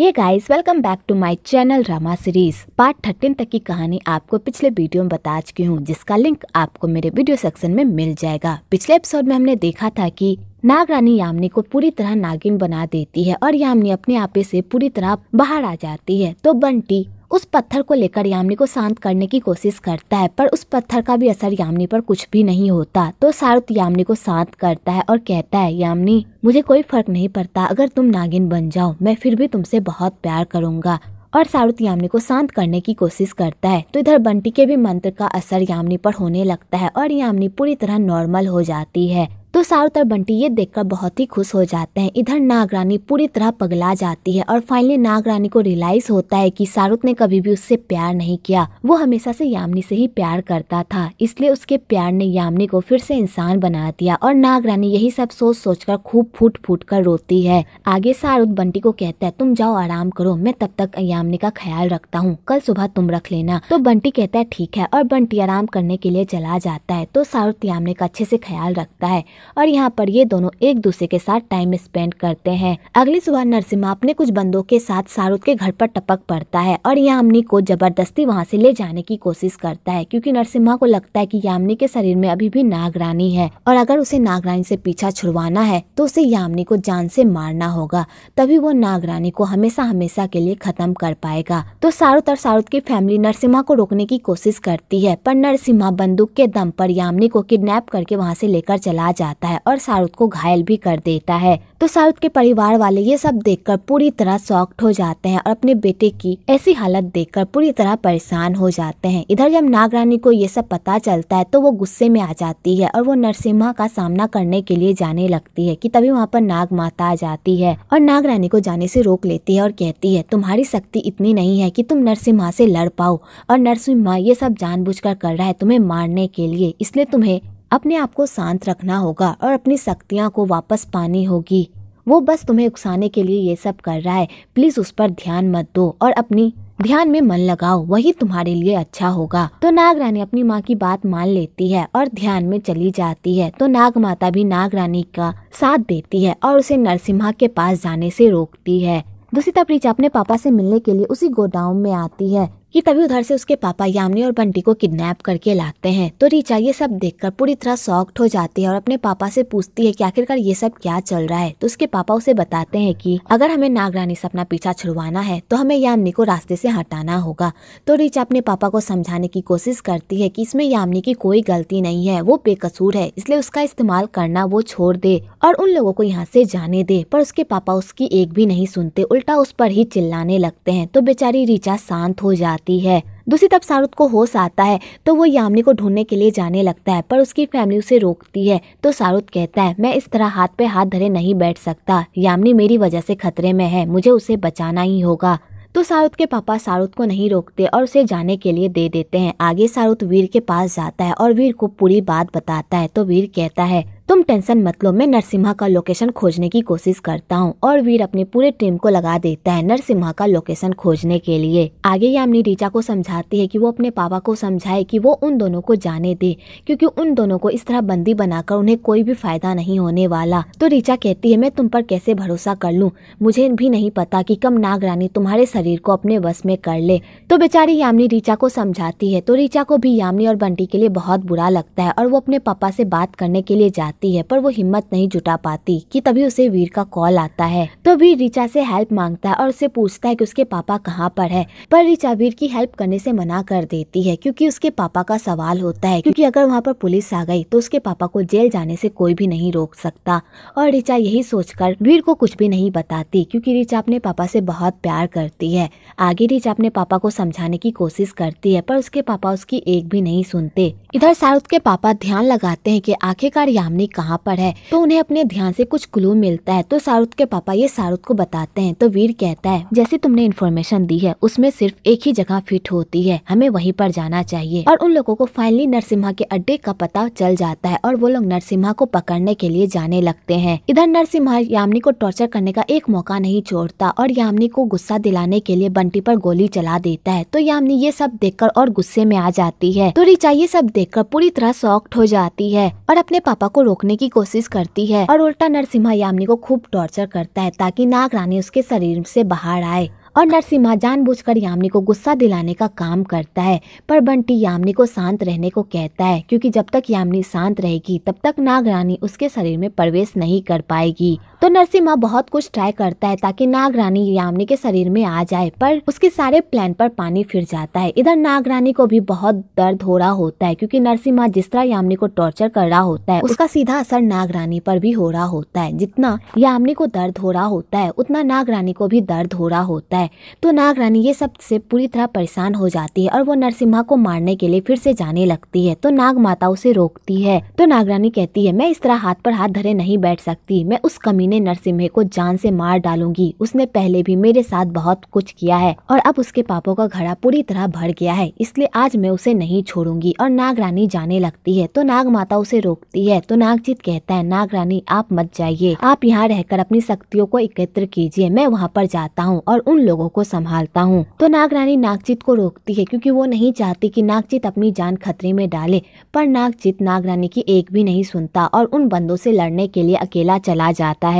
hey guys welcome back to my channel drama series part thirteen तक की कहानी आपको पिछले वीडियो में बता चुकी हूँ जिसका लिंक आपको मेरे वीडियो सेक्शन में मिल जाएगा पिछले एपिसोड में हमने देखा था कि नाग रानी यामिनी को पूरी तरह नागिन बना देती है और यामिनी अपने आपे से पूरी तरह बाहर आ जाती है तो बंटी उस पत्थर को लेकर यामिनी को शांत करने की कोशिश करता है पर उस पत्थर का भी असर यामिनी पर कुछ भी नहीं होता तो सारुत यामिनी को शांत करता है और कहता है यामिनी मुझे कोई फर्क नहीं पड़ता अगर तुम नागिन बन जाओ मैं फिर भी तुमसे बहुत प्यार करूंगा और सारुत यामिनी को शांत करने की कोशिश करता है तो इधर बंटी के भी मंत्र का असर यामिनी पर होने लगता है और यामिनी पूरी तरह नॉर्मल हो जाती है तो सारू और बंटी ये देखकर बहुत ही खुश हो जाते हैं इधर नागरानी पूरी तरह पगला जाती है और फाइनली नागरानी को रियलाइज होता है कि शाहरुख ने कभी भी उससे प्यार नहीं किया वो हमेशा से यामिनी से ही प्यार करता था इसलिए उसके प्यार ने यामिनी को फिर से इंसान बना दिया और नागरानी यही सब सोच सोच कर खूब फूट फूट कर रोती है आगे शाहरुख बंटी को कहता है तुम जाओ आराम करो मैं तब तक यामिनी का ख्याल रखता हूँ कल सुबह तुम रख लेना तो बंटी कहता है ठीक है और बंटी आराम करने के लिए चला जाता है तो शाहरुख यामिनी का अच्छे से ख्याल रखता है और यहाँ पर ये दोनों एक दूसरे के साथ टाइम स्पेंड करते हैं अगली सुबह नरसिम्हा अपने कुछ बंदों के साथ शाहरुख के घर पर टपक पड़ता है और यामिनी को जबरदस्ती वहाँ से ले जाने की कोशिश करता है क्योंकि नरसिम्हा को लगता है कि यामिनी के शरीर में अभी भी नागरानी है और अगर उसे नागरानी से पीछा छुड़वाना है तो उसे यामिनी को जान से मारना होगा तभी वो नागरानी को हमेशा हमेशा के लिए खत्म कर पाएगा तो शाहरुख और शाहरुख की फैमिली नरसिम्हा को रोकने की कोशिश करती है पर नरसिम्हा बंदूक के दम पर यामिनी को किडनेप करके वहाँ से लेकर चला जाता जाता है और शाहरुख को घायल भी कर देता है तो शाहरुख के परिवार वाले ये सब देखकर पूरी तरह सॉक्ट हो जाते हैं और अपने बेटे की ऐसी हालत देखकर पूरी तरह परेशान हो जाते हैं इधर जब नागरानी को ये सब पता चलता है तो वो गुस्से में आ जाती है और वो नरसिम्हा का सामना करने के लिए जाने लगती है कि तभी वहाँ पर नाग माता आ जाती है और नाग रानी को जाने से रोक लेती है और कहती है तुम्हारी शक्ति इतनी नहीं है कि तुम नरसिम्हा से लड़ पाओ और नरसिम्हा ये सब जानबूझकर कर रहा है तुम्हें मारने के लिए इसलिए तुम्हें अपने आप को शांत रखना होगा और अपनी शक्तियाँ को वापस पानी होगी वो बस तुम्हें उकसाने के लिए ये सब कर रहा है प्लीज उस पर ध्यान मत दो और अपनी ध्यान में मन लगाओ वही तुम्हारे लिए अच्छा होगा तो नाग रानी अपनी माँ की बात मान लेती है और ध्यान में चली जाती है तो नाग माता भी नाग रानी का साथ देती है और उसे नरसिम्हा के पास जाने से रोकती है दूसरी तरफ अपने पापा से मिलने के लिए उसी गोडाउन में आती है कि तभी उधर से उसके पापा यामिनी और बंटी को किडनैप करके लाते हैं तो रीचा ये सब देखकर पूरी तरह सॉक्ट हो जाती है और अपने पापा से पूछती है कि आखिरकार ये सब क्या चल रहा है तो उसके पापा उसे बताते हैं कि अगर हमें नागरानी से अपना पीछा छुड़वाना है तो हमें यामिनी को रास्ते से हटाना होगा तो रीचा अपने पापा को समझाने की कोशिश करती है की इसमें यामनी की कोई गलती नहीं है वो बेकसूर है इसलिए उसका इस्तेमाल करना वो छोड़ दे और उन लोगों को यहाँ से जाने दे पर उसके पापा उसकी एक भी नहीं सुनते उल्टा उस पर ही चिल्लाने लगते हैं तो बेचारी रीचा शांत हो जाती जाती है दूसरी तरफ शाहरुख को होश आता है तो वो यामिनी को ढूंढने के लिए जाने लगता है पर उसकी फैमिली उसे रोकती है तो शाहरुख कहता है मैं इस तरह हाथ पे हाथ धरे नहीं बैठ सकता यामिनी मेरी वजह से खतरे में है मुझे उसे बचाना ही होगा तो शाहरुख के पापा शाहरुख को नहीं रोकते और उसे जाने के लिए दे देते हैं आगे शाहरुख वीर के पास जाता है और वीर को पूरी बात बताता है तो वीर कहता है तुम टेंशन मत लो मैं नरसिम्हा का लोकेशन खोजने की कोशिश करता हूँ और वीर अपने पूरे टीम को लगा देता है नरसिम्हा का लोकेशन खोजने के लिए आगे यामिनी रीचा को समझाती है कि वो अपने पापा को समझाए कि वो उन दोनों को जाने दे क्योंकि उन दोनों को इस तरह बंदी बनाकर उन्हें कोई भी फायदा नहीं होने वाला तो रीचा कहती है मैं तुम पर कैसे भरोसा कर लूँ मुझे भी नहीं पता की कम नागरानी तुम्हारे शरीर को अपने वश में कर ले तो बेचारी यामिनी रीचा को समझाती है तो रीचा को भी यामिनी और बंटी के लिए बहुत बुरा लगता है और वो अपने पापा से बात करने के लिए जाती जाती है पर वो हिम्मत नहीं जुटा पाती कि तभी उसे वीर का कॉल आता है तो वीर रिचा से हेल्प मांगता है और उसे पूछता है कि उसके पापा कहाँ पर है पर रिचा वीर की हेल्प करने से मना कर देती है क्योंकि उसके पापा का सवाल होता है क्योंकि अगर वहाँ पर पुलिस आ गई तो उसके पापा को जेल जाने से कोई भी नहीं रोक सकता और रिचा यही सोचकर वीर को कुछ भी नहीं बताती क्योंकि रिचा अपने पापा से बहुत प्यार करती है आगे रिचा अपने पापा को समझाने की कोशिश करती है पर उसके पापा उसकी एक भी नहीं सुनते इधर शाहरुख के पापा ध्यान लगाते हैं कि आखिरकार यामिनी कहाँ पर है तो उन्हें अपने ध्यान से कुछ क्लू मिलता है तो शाहरुख के पापा ये शाहरुख को बताते हैं तो वीर कहता है जैसे तुमने इन्फॉर्मेशन दी है उसमें सिर्फ एक ही जगह फिट होती है हमें वहीं पर जाना चाहिए और उन लोगों को फाइनली नरसिम्हा के अड्डे का पता चल जाता है और वो लोग नरसिम्हा को पकड़ने के लिए जाने लगते हैं इधर नरसिम्हा यामिनी को टॉर्चर करने का एक मौका नहीं छोड़ता और यामिनी को गुस्सा दिलाने के लिए बंटी पर गोली चला देता है तो यामिनी ये सब देखकर और गुस्से में आ जाती है तो रिचा ये सब देखकर पूरी तरह सॉक्ट हो जाती है और अपने पापा को रोक रोकने की कोशिश करती है और उल्टा नरसिम्हा यामिनी को खूब टॉर्चर करता है ताकि नाग रानी उसके शरीर से बाहर आए और नरसिम्हा जानबूझकर यामिनी को गुस्सा दिलाने का काम करता है पर बंटी यामिनी को शांत रहने को कहता है क्योंकि जब तक यामिनी शांत रहेगी तब तक नाग रानी उसके शरीर में प्रवेश नहीं कर पाएगी तो नरसिम्हा बहुत कुछ ट्राई करता है ताकि नाग रानी यामिनी के शरीर में आ जाए पर उसके सारे प्लान पर पानी फिर जाता है इधर नाग रानी को भी बहुत दर्द हो रहा होता है क्योंकि नरसिम्हा जिस तरह यामिनी को टॉर्चर कर रहा होता है उसका सीधा असर नाग रानी पर भी हो रहा होता है जितना यामिनी को दर्द हो रहा होता है उतना नाग रानी को भी दर्द हो रहा होता है तो नाग रानी ये सब से पूरी तरह परेशान हो जाती है और वो नरसिम्हा को मारने के लिए फिर से जाने लगती है तो नाग माता उसे रोकती है तो नागरानी कहती है मैं इस तरह हाथ पर हाथ धरे नहीं बैठ सकती मैं उस कमीने महीने नरसिम्हे को जान से मार डालूंगी उसने पहले भी मेरे साथ बहुत कुछ किया है और अब उसके पापों का घड़ा पूरी तरह भर गया है इसलिए आज मैं उसे नहीं छोड़ूंगी और नाग रानी जाने लगती है तो नाग माता उसे रोकती है तो नागजीत कहता है नाग रानी आप मत जाइए आप यहाँ रहकर अपनी शक्तियों को एकत्र कीजिए मैं वहाँ पर जाता हूँ और उन लोगों को संभालता हूँ तो नाग रानी नागजीत को रोकती है क्योंकि वो नहीं चाहती कि नागजीत अपनी जान खतरे में डाले पर नागजीत नाग रानी की एक भी नहीं सुनता और उन बंदों से लड़ने के लिए अकेला चला जाता है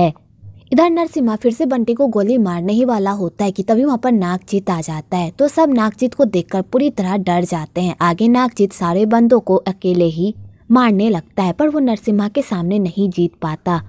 इधर नरसिम्हा फिर से बंटी को गोली मारने ही वाला होता है कि तभी वहाँ पर नागजीत आ जाता है तो सब नागजीत को देखकर पूरी तरह डर जाते हैं आगे नागजीत सारे बंदों को अकेले ही मारने लगता है पर वो नरसिम्हा के सामने नहीं जीत पाता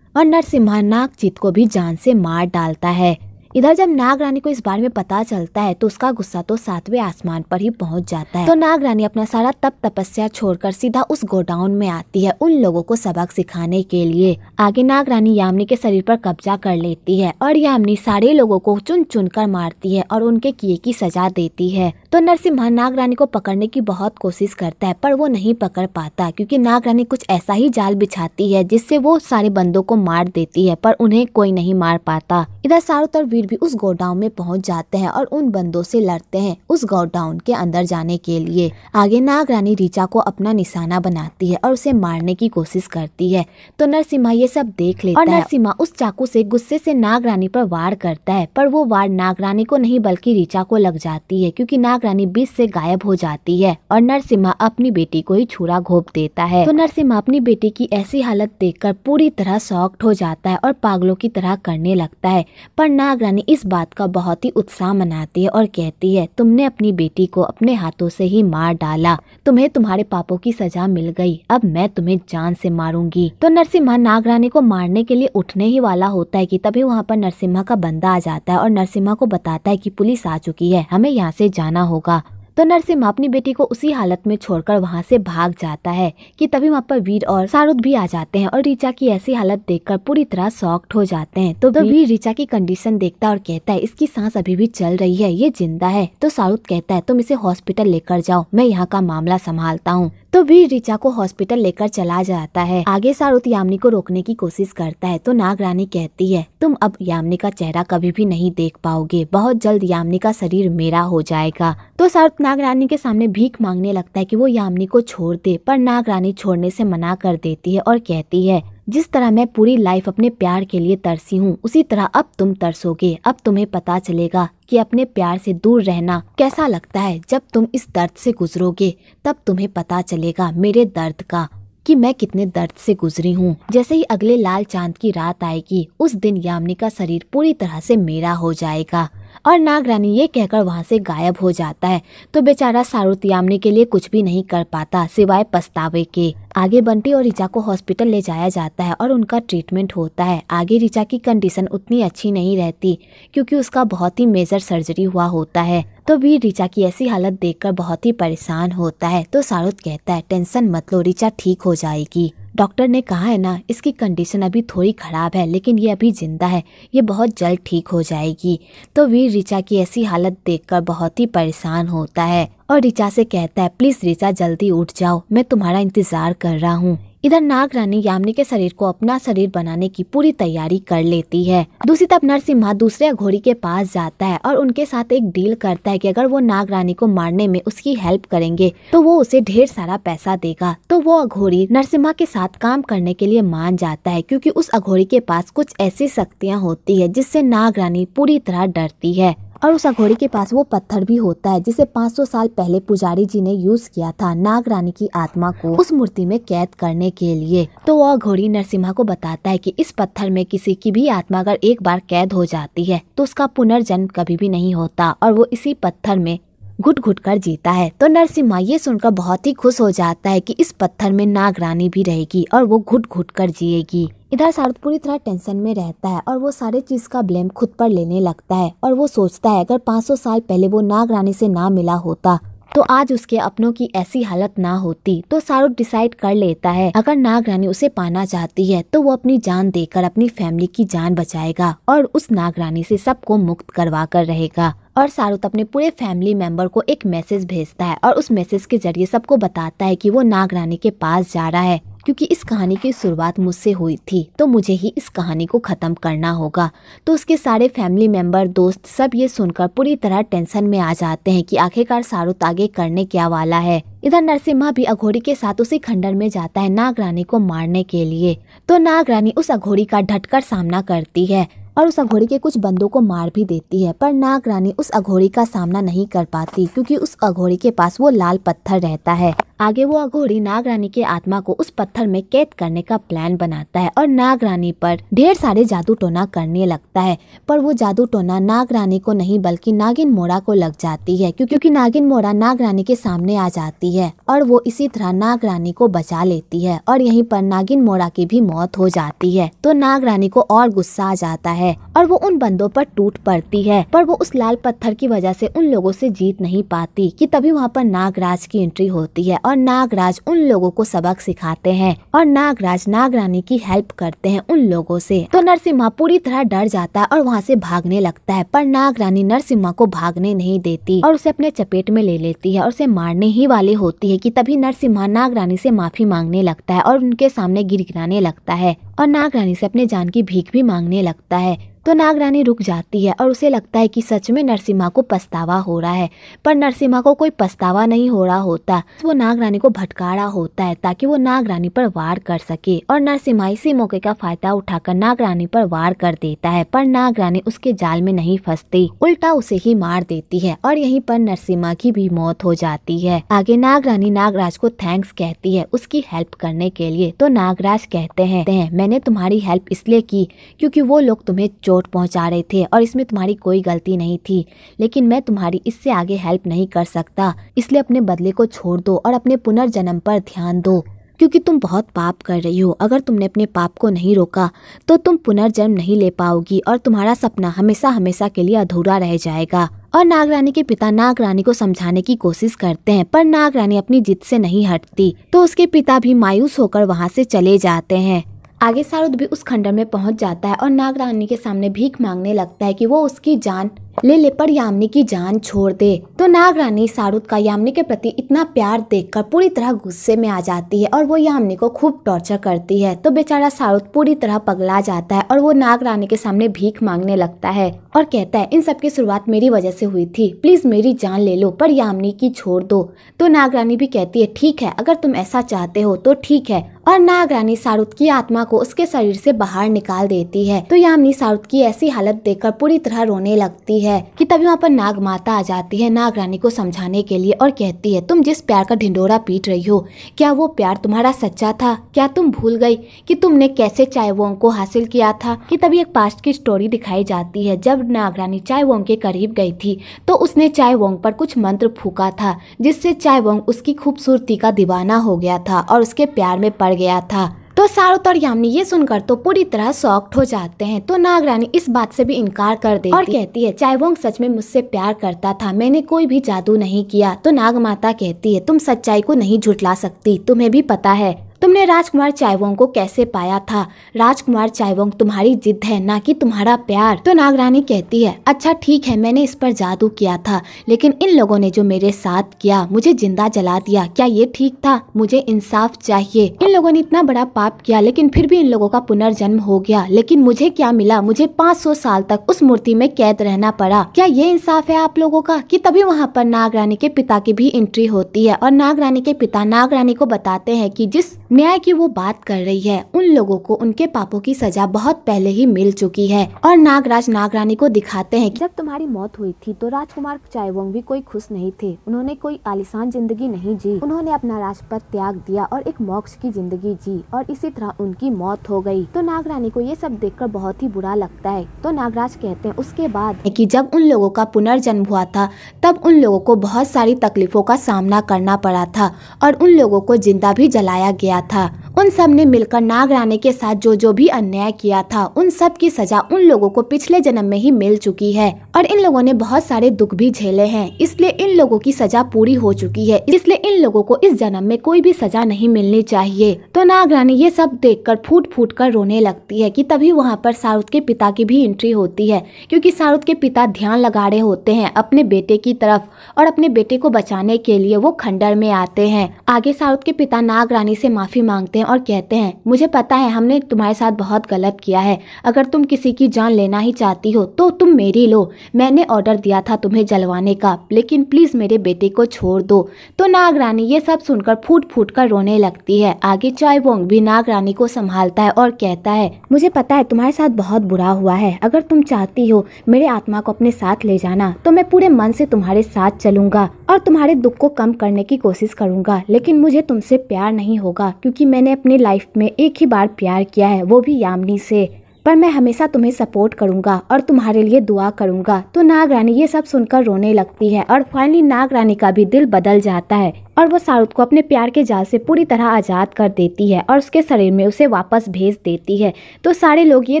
और नरसिम्हा नागजीत को भी जान से मार डालता है इधर जब नाग रानी को इस बारे में पता चलता है तो उसका गुस्सा तो सातवें आसमान पर ही पहुंच जाता है तो नाग रानी अपना सारा तप तपस्या छोड़कर सीधा उस गोडाउन में आती है उन लोगों को सबक सिखाने के लिए आगे नाग रानी यामिनी के शरीर पर कब्जा कर लेती है और यामिनी सारे लोगों को चुन चुन कर मारती है और उनके किए की सजा देती है तो नरसिम्हा नाग रानी को पकड़ने की बहुत कोशिश करता है पर वो नहीं पकड़ पाता क्योंकि नाग रानी कुछ ऐसा ही जाल बिछाती है जिससे वो सारे बंदों को मार देती है पर उन्हें कोई नहीं मार पाता इधर चारों तरफ फिर भी उस गोडाउन में पहुंच जाते हैं और उन बंदों से लड़ते हैं उस गोडाउन के अंदर जाने के लिए आगे नाग रानी रिचा को अपना निशाना बनाती है और उसे मारने की कोशिश करती है तो नरसिम्हा ये सब देख लेता और नरसिम्हा उस चाकू से गुस्से से नाग रानी पर वार करता है पर वो वार नाग रानी को नहीं बल्कि रीचा को लग जाती है क्योंकि नाग रानी बीच से गायब हो जाती है और नरसिम्हा अपनी बेटी को ही छुरा घोप देता है तो नरसिम्हा अपनी बेटी की ऐसी हालत देखकर पूरी तरह सॉक्ट हो जाता है और पागलों की तरह करने लगता है पर नाग ने इस बात का बहुत ही उत्साह मनाती है और कहती है तुमने अपनी बेटी को अपने हाथों से ही मार डाला तुम्हें तुम्हारे पापों की सजा मिल गई अब मैं तुम्हें जान से मारूंगी तो नरसिम्हा नागरानी को मारने के लिए उठने ही वाला होता है कि तभी वहाँ पर नरसिम्हा का बंदा आ जाता है और नरसिम्हा को बताता है कि पुलिस आ चुकी है हमें यहाँ से जाना होगा तो नरसिम्हा अपनी बेटी को उसी हालत में छोड़कर वहाँ से भाग जाता है कि तभी वहाँ पर वीर और शाहरुख भी आ जाते हैं और रिचा की ऐसी हालत देखकर पूरी तरह सॉक्ट हो जाते हैं तो वीर रिचा की कंडीशन देखता है और कहता है इसकी सांस अभी भी चल रही है ये जिंदा है तो शाहरुख कहता है तुम इसे हॉस्पिटल लेकर जाओ मैं यहाँ का मामला संभालता हूँ तो वीर ऋचा को हॉस्पिटल लेकर चला जाता है आगे शाहरुख यामिनी को रोकने की कोशिश करता है तो नाग रानी कहती है तुम अब यामिनी का चेहरा कभी भी नहीं देख पाओगे बहुत जल्द यामिनी का शरीर मेरा हो जाएगा तो शाहरुख नागरानी के सामने भीख मांगने लगता है कि वो यामिनी को छोड़ दे पर नागरानी छोड़ने से मना कर देती है और कहती है जिस तरह मैं पूरी लाइफ अपने प्यार के लिए तरसी हूँ उसी तरह अब तुम तरसोगे अब तुम्हें पता चलेगा कि अपने प्यार से दूर रहना कैसा लगता है जब तुम इस दर्द से गुजरोगे तब तुम्हें पता चलेगा मेरे दर्द का कि मैं कितने दर्द से गुजरी हूँ जैसे ही अगले लाल चांद की रात आएगी उस दिन यामिनी का शरीर पूरी तरह से मेरा हो जाएगा और नागरानी ये कहकर वहाँ से गायब हो जाता है तो बेचारा सारू त्यामने के लिए कुछ भी नहीं कर पाता सिवाय पछतावे के आगे बंटी और रिचा को हॉस्पिटल ले जाया जाता है और उनका ट्रीटमेंट होता है आगे रिचा की कंडीशन उतनी अच्छी नहीं रहती क्योंकि उसका बहुत ही मेजर सर्जरी हुआ होता है तो वीर रिचा की ऐसी हालत देखकर बहुत ही परेशान होता है तो सारुत कहता है टेंशन मत लो रिचा ठीक हो जाएगी डॉक्टर ने कहा है ना इसकी कंडीशन अभी थोड़ी ख़राब है लेकिन ये अभी ज़िंदा है ये बहुत जल्द ठीक हो जाएगी तो वीर ऋचा की ऐसी हालत देखकर बहुत ही परेशान होता है और ऋचा से कहता है प्लीज़ ऋचा जल्दी उठ जाओ मैं तुम्हारा इंतज़ार कर रहा हूँ इधर नाग रानी यामिनी के शरीर को अपना शरीर बनाने की पूरी तैयारी कर लेती है दूसरी तरफ नरसिम्हा दूसरे घोड़ी के पास जाता है और उनके साथ एक डील करता है कि अगर वो नाग रानी को मारने में उसकी हेल्प करेंगे तो वो उसे ढेर सारा पैसा देगा तो वो अघोरी नरसिम्हा के साथ काम करने के लिए मान जाता है क्योंकि उस अघोरी के पास कुछ ऐसी शक्तियाँ होती है जिससे नाग रानी पूरी तरह डरती है और उस अघोरी के पास वो पत्थर भी होता है जिसे 500 साल पहले पुजारी जी ने यूज किया था नाग रानी की आत्मा को उस मूर्ति में कैद करने के लिए तो वो घोड़ी नरसिम्हा को बताता है कि इस पत्थर में किसी की भी आत्मा अगर एक बार कैद हो जाती है तो उसका पुनर्जन्म कभी भी नहीं होता और वो इसी पत्थर में घुट घुट कर जीता है तो नरसिम्हा ये सुनकर बहुत ही खुश हो जाता है कि इस पत्थर में नागरानी भी रहेगी और वो घुट घुट कर जिएगी इधर शारद पूरी तरह टेंशन में रहता है और वो सारे चीज का ब्लेम खुद पर लेने लगता है और वो सोचता है अगर 500 साल पहले वो नाग रानी से ना मिला होता तो आज उसके अपनों की ऐसी हालत ना होती तो शाहरुख डिसाइड कर लेता है अगर नाग रानी उसे पाना चाहती है तो वो अपनी जान देकर अपनी फैमिली की जान बचाएगा और उस नाग रानी से सबको मुक्त करवा कर रहेगा और शाहरुख अपने पूरे फैमिली मेंबर को एक मैसेज भेजता है और उस मैसेज के जरिए सबको बताता है कि वो नाग रानी के पास जा रहा है क्योंकि इस कहानी की शुरुआत मुझसे हुई थी तो मुझे ही इस कहानी को ख़त्म करना होगा तो उसके सारे फैमिली मेम्बर दोस्त सब ये सुनकर पूरी तरह टेंशन में आ जाते हैं कि आखिरकार शाहरुख आगे करने क्या वाला है इधर नरसिम्हा भी अघोड़ी के साथ उसी खंडर में जाता है नागरानी को मारने के लिए तो नागरानी उस अघोड़ी का ढटकर सामना करती है और उस अघोड़ी के कुछ बंदों को मार भी देती है पर नाग रानी उस अघोड़ी का सामना नहीं कर पाती क्योंकि उस अघोड़ी के पास वो लाल पत्थर रहता है आगे वो अघोड़ी नाग रानी की आत्मा को उस पत्थर में कैद करने का प्लान बनाता है और नाग रानी पर ढेर सारे जादू टोना करने लगता है पर वो जादू टोना नाग रानी को नहीं बल्कि नागिन मोड़ा को लग जाती है क्योंकि नागिन मोड़ा नाग रानी के सामने आ जाती है और वो इसी तरह नाग रानी को बचा लेती है और यहीं पर नागिन मोड़ा की भी मौत हो जाती है तो नाग रानी को और गुस्सा आ जाता है है और वो उन बंदों पर टूट पड़ती है पर वो उस लाल पत्थर की वजह से उन लोगों से जीत नहीं पाती कि तभी वहाँ पर नागराज की एंट्री होती है और नागराज उन लोगों को सबक सिखाते हैं और नागराज नागरानी की हेल्प करते हैं उन लोगों से तो नरसिम्हा पूरी तरह डर जाता है और वहाँ से भागने लगता है पर नागरानी नरसिम्हा को भागने नहीं देती और उसे अपने चपेट में ले लेती है और उसे मारने ही वाली होती है कि तभी नरसिम्हा नागरानी से माफी मांगने लगता है और उनके सामने गिर गिराने लगता है और नागरानी से अपने जान की भीख भी मांगने लगता है तो नाग रानी रुक जाती है और उसे लगता है कि सच में नरसिम्हा को पछतावा हो रहा है पर नरसिम्हा को कोई पछतावा नहीं हो रहा होता वो नाग रानी को भटका रहा होता है ताकि वो नाग रानी पर वार कर सके और नरसिम्हा इसी मौके का फायदा उठाकर नाग रानी पर वार कर देता है पर नाग रानी उसके जाल में नहीं फंसती उल्टा उसे ही मार देती है और यही पर नरसिम्हा की भी मौत हो जाती है आगे नाग रानी नागराज को थैंक्स कहती है उसकी हेल्प करने के लिए तो नागराज कहते हैं मैंने तुम्हारी हेल्प इसलिए की क्यूँकी वो लोग तुम्हें चोट पहुंचा रहे थे और इसमें तुम्हारी कोई गलती नहीं थी लेकिन मैं तुम्हारी इससे आगे हेल्प नहीं कर सकता इसलिए अपने बदले को छोड़ दो और अपने पुनर्जन्म पर ध्यान दो क्योंकि तुम बहुत पाप कर रही हो अगर तुमने अपने पाप को नहीं रोका तो तुम पुनर्जन्म नहीं ले पाओगी और तुम्हारा सपना हमेशा हमेशा के लिए अधूरा रह जाएगा और नागरानी के पिता नागरानी को समझाने की कोशिश करते हैं पर नागरानी अपनी जिद से नहीं हटती तो उसके पिता भी मायूस होकर वहाँ से चले जाते हैं आगे सारुद भी उस खंडर में पहुंच जाता है और नागरानी के सामने भीख मांगने लगता है कि वो उसकी जान ले ले पर यामिनी की जान छोड़ दे तो नाग रानी शाहरुख का यामिनी के प्रति इतना प्यार देखकर पूरी तरह गुस्से में आ जाती है और वो यामिनी को खूब टॉर्चर करती है तो बेचारा शाहरुख पूरी तरह पगला जाता है और वो नाग रानी के सामने भीख मांगने लगता है और कहता है इन सब की शुरुआत मेरी वजह से हुई थी प्लीज मेरी जान ले लो पर यामिनी की छोड़ दो तो नाग रानी भी कहती है ठीक है अगर तुम ऐसा चाहते हो तो ठीक है और नाग रानी शाहरुख की आत्मा को उसके शरीर से बाहर निकाल देती है तो यामिनी शाहरुख की ऐसी हालत देखकर पूरी तरह रोने लगती है है कि तभी वहाँ पर नाग माता आ जाती है नाग रानी को समझाने के लिए और कहती है तुम जिस प्यार का ढिंडोरा पीट रही हो क्या वो प्यार तुम्हारा सच्चा था क्या तुम भूल गई कि तुमने कैसे चाय वोंग को हासिल किया था कि तभी एक पास्ट की स्टोरी दिखाई जाती है जब नाग रानी चाय वोंग के करीब गई थी तो उसने चाय वोंग पर कुछ मंत्र फूका था जिससे चाय वोंग उसकी खूबसूरती का दीवाना हो गया था और उसके प्यार में पड़ गया था तो सारोतर यामिनी ये सुनकर तो पूरी तरह सॉक्ट हो जाते हैं तो नाग रानी इस बात से भी इनकार कर देती और कहती है चाइवोंग सच में मुझसे प्यार करता था मैंने कोई भी जादू नहीं किया तो नाग माता कहती है तुम सच्चाई को नहीं झुटला सकती तुम्हें भी पता है तुमने राजकुमार चायवोंग को कैसे पाया था राजकुमार चायवोंग तुम्हारी जिद है ना कि तुम्हारा प्यार तो नागरानी कहती है अच्छा ठीक है मैंने इस पर जादू किया था लेकिन इन लोगों ने जो मेरे साथ किया मुझे जिंदा जला दिया क्या ये ठीक था मुझे इंसाफ चाहिए इन लोगों ने इतना बड़ा पाप किया लेकिन फिर भी इन लोगों का पुनर्जन्म हो गया लेकिन मुझे क्या मिला मुझे सौ साल तक उस मूर्ति में कैद रहना पड़ा क्या ये इंसाफ है आप लोगों का कि तभी वहाँ पर नागरानी के पिता की भी एंट्री होती है और नागरानी के पिता नागरानी को बताते हैं कि जिस न्याय की वो बात कर रही है उन लोगों को उनके पापों की सजा बहुत पहले ही मिल चुकी है और नागराज नागरानी को दिखाते हैं जब तुम्हारी मौत हुई थी तो राजकुमार वो भी कोई खुश नहीं थे उन्होंने कोई आलिशान जिंदगी नहीं जी उन्होंने अपना राजपद त्याग दिया और एक मोक्ष की जिंदगी जी और इसी तरह उनकी मौत हो गयी तो नागरानी को ये सब देख बहुत ही बुरा लगता है तो नागराज कहते हैं उसके बाद की जब उन लोगों का पुनर्जन्म हुआ था तब उन लोगों को बहुत सारी तकलीफों का सामना करना पड़ा था और उन लोगों को जिंदा भी जलाया गया था उन सब ने मिलकर नाग रानी के साथ जो जो भी अन्याय किया था उन सब की सजा उन लोगों को पिछले जन्म में ही मिल चुकी है और इन लोगों ने बहुत सारे दुख भी झेले हैं इसलिए इन लोगों की सजा पूरी हो चुकी है इसलिए इन लोगों को इस जन्म में कोई भी सजा नहीं मिलनी चाहिए तो नाग रानी ये सब कर फूट फूट कर रोने लगती है की तभी वहाँ पर शाहरुख के पिता की भी एंट्री होती है क्यूँकी शाहरुख के पिता ध्यान लगा रहे होते हैं अपने बेटे की तरफ और अपने बेटे को बचाने के लिए वो खंडर में आते हैं आगे शाहरुख के पिता नाग रानी से माफी मांगते हैं हैं और कहते हैं मुझे पता है हमने तुम्हारे साथ बहुत गलत किया है अगर तुम किसी की जान लेना ही चाहती हो तो तुम मेरी लो मैंने ऑर्डर दिया था तुम्हें जलवाने का लेकिन प्लीज़ मेरे बेटे को छोड़ दो तो नाग रानी ये सब सुनकर फूट फूट कर रोने लगती है आगे चाय वोंग भी नाग रानी को संभालता है और कहता है मुझे पता है तुम्हारे साथ बहुत बुरा हुआ है अगर तुम चाहती हो मेरे आत्मा को अपने साथ ले जाना तो मैं पूरे मन से तुम्हारे साथ चलूंगा और तुम्हारे दुख को कम करने की कोशिश करूँगा लेकिन मुझे तुमसे प्यार नहीं होगा क्योंकि मैंने अपनी लाइफ में एक ही बार प्यार किया है वो भी यामनी से पर मैं हमेशा तुम्हें सपोर्ट करूंगा और तुम्हारे लिए दुआ करूंगा तो नाग रानी ये सब सुनकर रोने लगती है और फाइनली नाग रानी का भी दिल बदल जाता है और वो शाहरुख को अपने प्यार के जाल से पूरी तरह आज़ाद कर देती है और उसके शरीर में उसे वापस भेज देती है तो सारे लोग ये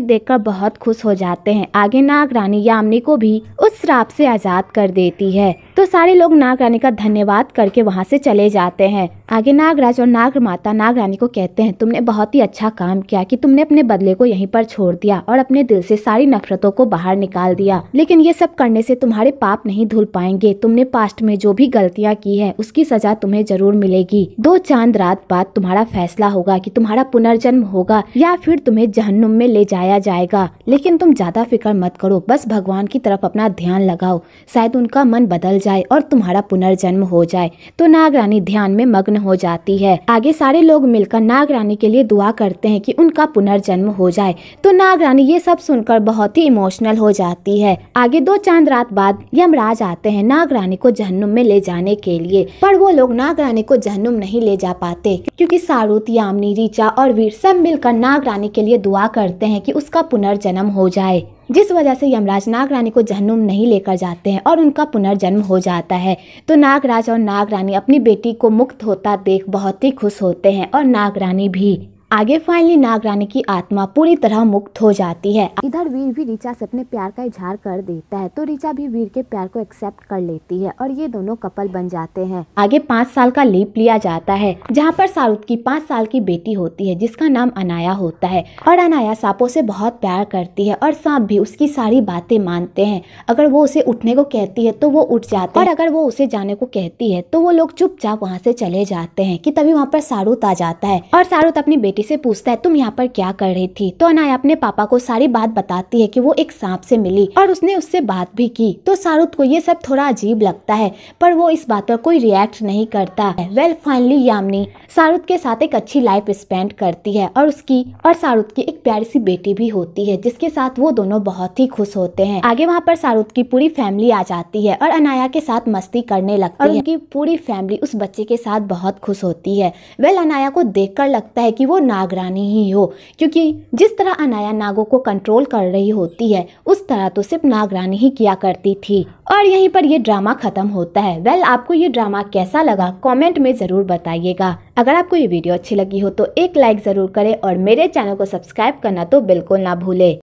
देखकर बहुत खुश हो जाते हैं आगे नाग रानी यामिनी को भी उस श्राप से आज़ाद कर देती है तो सारे लोग नाग रानी का धन्यवाद करके वहाँ से चले जाते हैं आगे नागराज और नाग माता नाग रानी को कहते हैं तुमने बहुत ही अच्छा काम किया कि तुमने अपने बदले को यहीं पर छोड़ दिया और अपने दिल से सारी नफरतों को बाहर निकाल दिया लेकिन ये सब करने से तुम्हारे पाप नहीं धुल पाएंगे तुमने पास्ट में जो भी गलतियाँ की है उसकी सजा तुम्हें जरूर मिलेगी दो चांद रात बाद तुम्हारा फैसला होगा कि तुम्हारा पुनर्जन्म होगा या फिर तुम्हें जहन्नुम में ले जाया जाएगा लेकिन तुम ज्यादा फिक्र मत करो बस भगवान की तरफ अपना ध्यान लगाओ शायद उनका मन बदल जाए और तुम्हारा पुनर्जन्म हो जाए तो नाग रानी ध्यान में मग्न हो जाती है आगे सारे लोग मिलकर नाग रानी के लिए दुआ करते हैं कि उनका पुनर्जन्म हो जाए तो नाग रानी ये सब सुनकर बहुत ही इमोशनल हो जाती है आगे दो चांद रात बाद यमराज आते हैं नाग रानी को जहन्नुम में ले जाने के लिए पर वो लोग नाग रानी को जहनुम नहीं ले जा पाते क्योंकि सारूत यामनी रिचा और वीर सब मिलकर नाग रानी के लिए दुआ करते हैं कि उसका पुनर्जन्म हो जाए जिस वजह से यमराज नाग रानी को जहनुम नहीं लेकर जाते हैं और उनका पुनर्जन्म हो जाता है तो नागराज और नाग रानी अपनी बेटी को मुक्त होता देख बहुत ही खुश होते हैं और नाग रानी भी आगे फाइनली नाग रानी की आत्मा पूरी तरह मुक्त हो जाती है इधर वीर भी रिचा से अपने प्यार का इजहार कर देता है तो रिचा भी वीर के प्यार को एक्सेप्ट कर लेती है और ये दोनों कपल बन जाते हैं आगे पाँच साल का लीप लिया जाता है जहाँ पर शाहरुख की पाँच साल की बेटी होती है जिसका नाम अनाया होता है और अनाया सांपों से बहुत प्यार करती है और सांप भी उसकी सारी बातें मानते हैं अगर वो उसे उठने को कहती है तो वो उठ जाते है और अगर वो उसे जाने को कहती है तो वो लोग चुपचाप वहाँ से चले जाते हैं की तभी वहाँ पर सारूत आ जाता है और सारूत अपनी बेटी से पूछता है तुम यहाँ पर क्या कर रही थी तो अनाया अपने पापा को सारी बात बताती है कि वो एक सांप से मिली और उसने उससे बात भी की तो शाहरुख को ये सब थोड़ा अजीब लगता है पर वो इस बात पर कोई रिएक्ट नहीं करता वेल फाइनली यामिनी शाहरुख के साथ एक अच्छी लाइफ स्पेंड करती है और उसकी और शाहरुख की एक प्यारी सी बेटी भी होती है जिसके साथ वो दोनों बहुत ही खुश होते हैं आगे वहाँ पर शाहरुख की पूरी फैमिली आ जाती है और अनाया के साथ मस्ती करने लगती और है उनकी पूरी फैमिली उस बच्चे के साथ बहुत खुश होती है वेल अनाया को कर लगता है की वो नागरानी ही हो क्योंकि जिस तरह अनाया नागों को कंट्रोल कर रही होती है उस तरह तो सिर्फ नागरानी ही किया करती थी और यहीं पर ये ड्रामा खत्म होता है वेल आपको ये ड्रामा कैसा लगा कमेंट में ज़रूर बताइएगा अगर आपको ये वीडियो अच्छी लगी हो तो एक लाइक ज़रूर करें और मेरे चैनल को सब्सक्राइब करना तो बिल्कुल ना भूले